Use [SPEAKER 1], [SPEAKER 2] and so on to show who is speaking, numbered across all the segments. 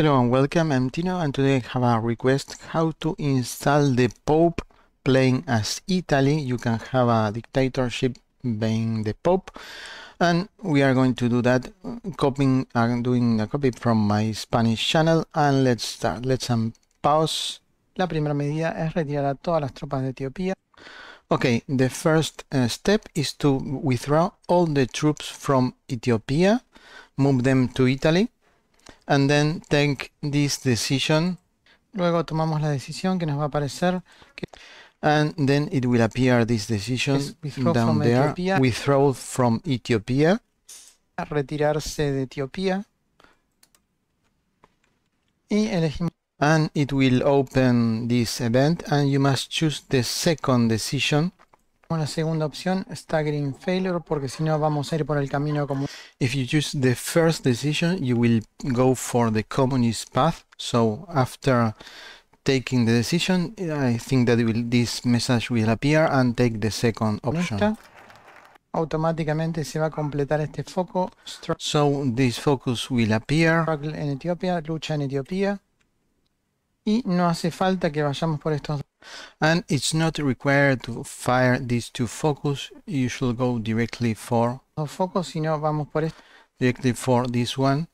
[SPEAKER 1] Hello and welcome, I'm Tino and today I have a request how to install the Pope playing as Italy. You can have a dictatorship being the Pope and we are going to do that copying and uh, doing a copy from my Spanish channel and let's start. Let's um, pause. La primera medida es retirar a todas las tropas de Etiopía. Okay, the first uh, step is to withdraw all the troops from Ethiopia, move them to Italy and then take this decision. Luego tomamos la decisión que nos va a aparecer. And then it will appear this decision down there. from Ethiopia. retirarse de Etiopía. Y elegimos. And it will open this event and you must choose the second decision. La segunda opción, staggering failure, porque si no vamos a ir por el camino común. If you choose the first decision, you will go for the communist path. So after taking the decision, I think that will, this message will appear and take the second option. Automáticamente se va a completar este foco. So this focus will appear. en Etiopía, lucha en Etiopía. Y no hace falta que vayamos por estos And it's not required to fire these two focus. You should go directly for focos, sino vamos por esto. Directly for this one.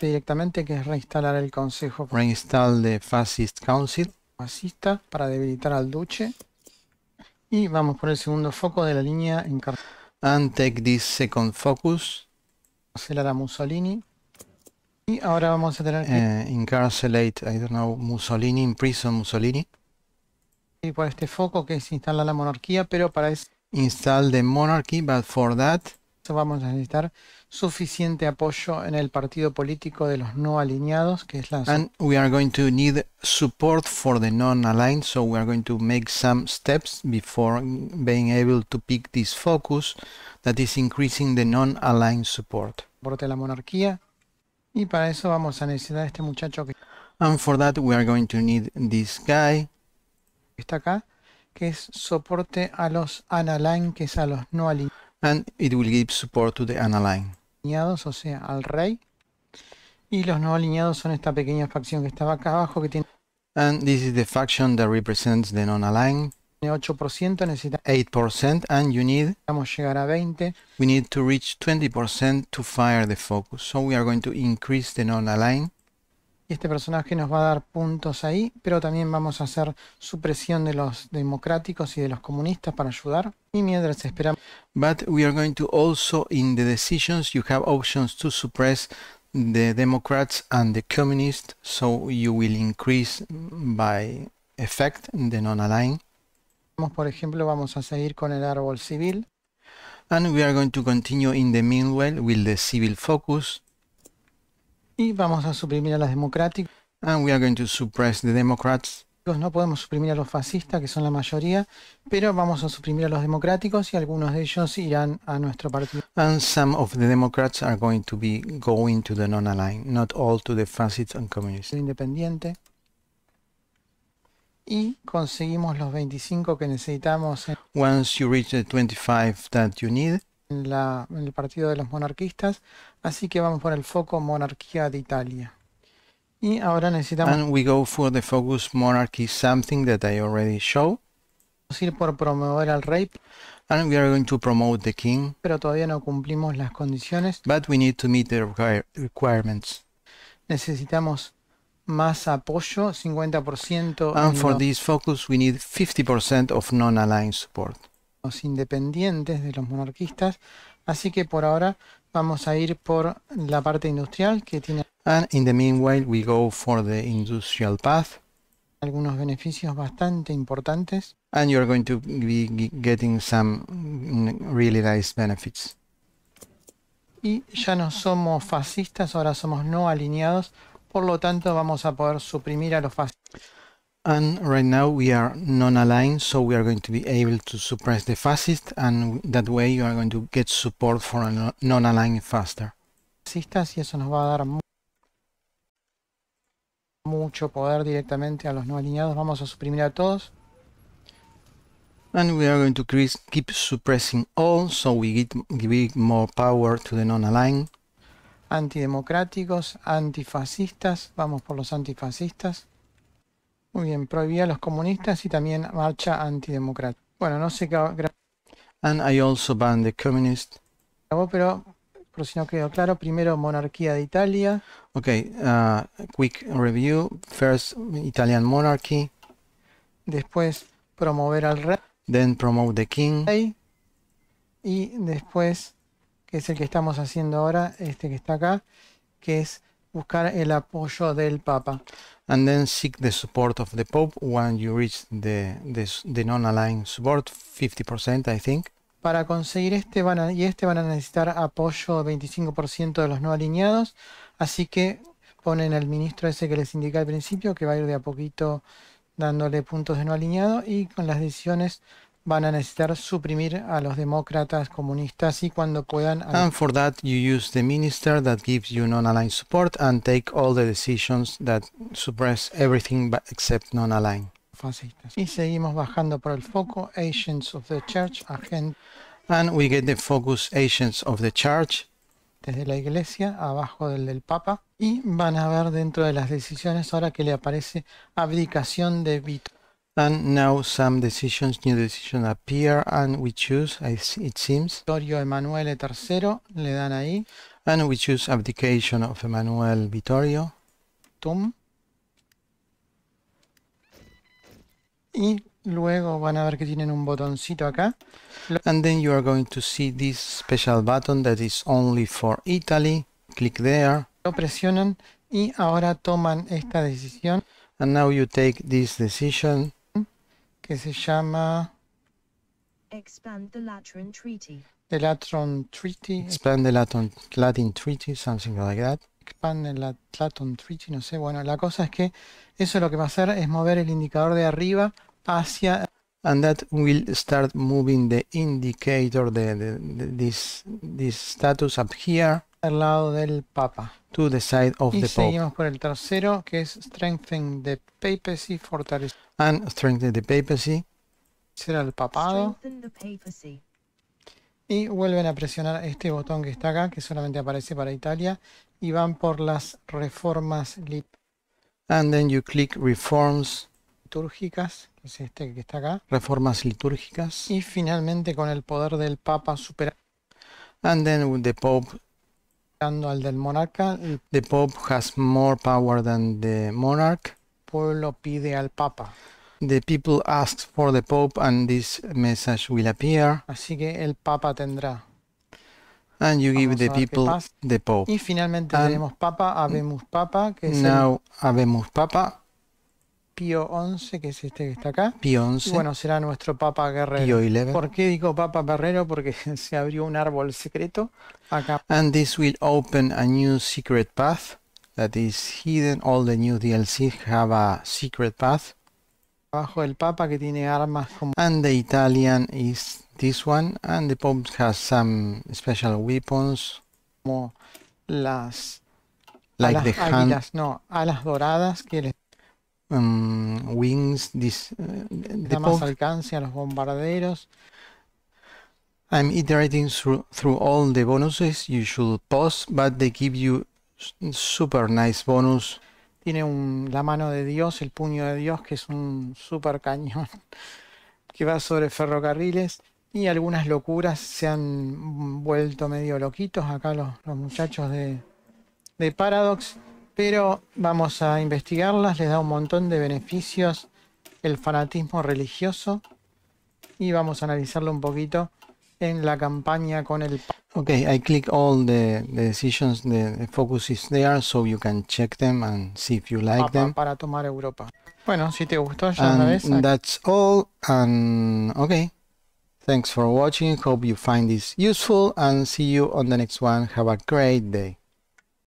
[SPEAKER 1] Directamente que es reinstalar el consejo. Reinstall the fascist council. Fascista para debilitar al duche. Y vamos por el segundo foco de la línea en And take this second focus. Cancelar a Mussolini. Y ahora vamos a tener... Eh, encarcelate incarcelate, I don't know, Mussolini, imprison Mussolini. Y por este foco que es instalar la monarquía, pero para eso... Install the monarchy, but for that vamos a necesitar suficiente apoyo en el partido político de los no alineados, que es la And we are going to need support for the non-aligned, so we are going to make some steps before being able to pick this focus that is increasing the non-aligned support. Soporte la monarquía y para eso vamos a necesitar este muchacho que And for that we are going to need this guy está acá, que es soporte a los unaligned, que es a los no alineados. and it will give support to the unaligned. Alineados, o sea, al rey. Y los no alineados son esta pequeña facción que estaba acá abajo que tiene... And this is the faction that represents the non-aligned. 8%, necesitamos 8% and you need llegar a 20. We need to reach 20% to fire the focus. So we are going to increase the non-aligned. este personaje nos va a dar puntos ahí, pero también vamos a hacer supresión de los democráticos y de los comunistas para ayudar. Y mientras esperamos... But we are going to also, in the decisions, you have options to suppress the Democrats and the Communists, so you will increase by effect the non-aligned. Por ejemplo, vamos a seguir con el árbol civil. And we are going to continue in the meanwhile with the civil focus. Y vamos a suprimir a las democráticas. And we are going to suppress the Democrats. No podemos suprimir a los fascistas, que son la mayoría, pero vamos a suprimir a los democráticos y algunos de ellos irán a nuestro partido. And some of the Democrats are going to be going to the non-aligned, not all to the fascists and communists. Independiente. Y conseguimos los 25 que necesitamos. Once you reach the 25 that you need en, el partido de los monarquistas, así que vamos por el foco monarquía de Italia. Y ahora necesitamos... And we go for the focus monarchy, something that I already show. ir por promover al rey. And we are going to promote the king. Pero todavía no cumplimos las condiciones. But we need to meet the requirements. Necesitamos más apoyo, 50%. And for this focus we need 50% of non-aligned support independientes, de los monarquistas. Así que por ahora vamos a ir por la parte industrial que tiene... And in the meanwhile we go for the industrial path. Algunos beneficios bastante importantes. And you're going to be getting some mm, really nice benefits. Y ya no somos fascistas, ahora somos no alineados. Por lo tanto, vamos a poder suprimir a los fascistas. And right now we are non-aligned, so we are going to be able to suppress the fascist, and that way you are going to get support for a non-aligned faster. Fascistas, y eso nos va a dar mucho poder directamente a los no alineados. Vamos a suprimir a todos. And we are going to keep suppressing all, so we give more power to the non-aligned. Antidemocráticos, antifascistas, vamos por los antifascistas. Muy bien, prohibía a los comunistas y también marcha antidemocrática. Bueno, no sé qué. And I also banned the communist. pero, por si no quedó claro, primero monarquía de Italia. Ok, uh, quick review. First, Italian monarchy. Después, promover al rey. Then promote the king. Y después, que es el que estamos haciendo ahora, este que está acá, que es buscar el apoyo del Papa and then seek the support of the Pope when you reach the, non-aligned support, 50% I think. Para conseguir este van a, y este van a necesitar apoyo 25% de los no alineados, así que ponen al ministro ese que les indica al principio, que va a ir de a poquito dándole puntos de no alineado y con las decisiones van a necesitar suprimir a los demócratas comunistas y cuando puedan. And for that you use the minister that gives you non-aligned support and take all the decisions that suppress everything but except non-aligned. Y seguimos bajando por el foco Agents of the Church, agent. And we get the focus Agents of the Church. Desde la iglesia, abajo del del Papa. Y van a ver dentro de las decisiones ahora que le aparece abdicación de Vito. And now some decisions, new decisions appear and we choose, it seems, Vittorio Emanuele III, le dan ahí, and we choose abdication of Emanuel Vittorio, tum. Y luego van a ver que tienen un botoncito acá. And then you are going to see this special button that is only for Italy. Click there. Lo presionan y ahora toman esta decisión. And now you take this decision. que se llama... Expand the Latron Treaty. The Treaty. Expand the Latin, Latin Treaty, something like that. Expand the Latin Treaty, no sé. Bueno, la cosa es que eso lo que va a hacer es mover el indicador de arriba hacia... And that will start moving the indicator, de this, this status up here. Al lado del Papa to of y seguimos por el tercero, que es strengthen the papacy, fortalecer. And strengthen the papacy. Será el papado. Y vuelven a presionar este botón que está acá, que solamente aparece para Italia, y van por las reformas And you click reforms litúrgicas, este que Reformas litúrgicas. Y finalmente con el poder del Papa supera. And then the Pope al del monarca. The Pope has more power than the monarch. Pueblo pide al Papa. The people ask for the Pope and this message will appear. Así que el Papa tendrá. And you give the people the Pope. Y finalmente tenemos Papa, habemos Papa. Que es now el... Papa Pío 11, que es este que está acá. Pío Bueno, será nuestro Papa Guerrero. ¿Por qué digo Papa Guerrero? Porque se abrió un árbol secreto acá. And this will open a new secret path that is hidden. All the new DLC have a secret path. Abajo el Papa que tiene armas como... And the Italian is this one. And the Pope has some special weapons. Como las... Like alas the águilas, no, alas doradas que les Em, wings eh, de más alcance a los bombarderos. I'm iterating through, all the bonuses you should pause, but they give you super nice bonus. Tiene un, la mano de Dios, el puño de Dios, que es un super cañón que va sobre ferrocarriles y algunas locuras se han vuelto medio loquitos acá los, los muchachos de, de Paradox pero vamos a investigarlas, les da un montón de beneficios el fanatismo religioso y vamos a analizarlo un poquito en la campaña con el... Ok, I click all the, decisions, the, focus is there, so you can check them and see if you like them. Para tomar Europa. Bueno, si te gustó, ya That's all, and ok. Thanks for watching, hope you find this useful, and see you on the next one. Have a great day.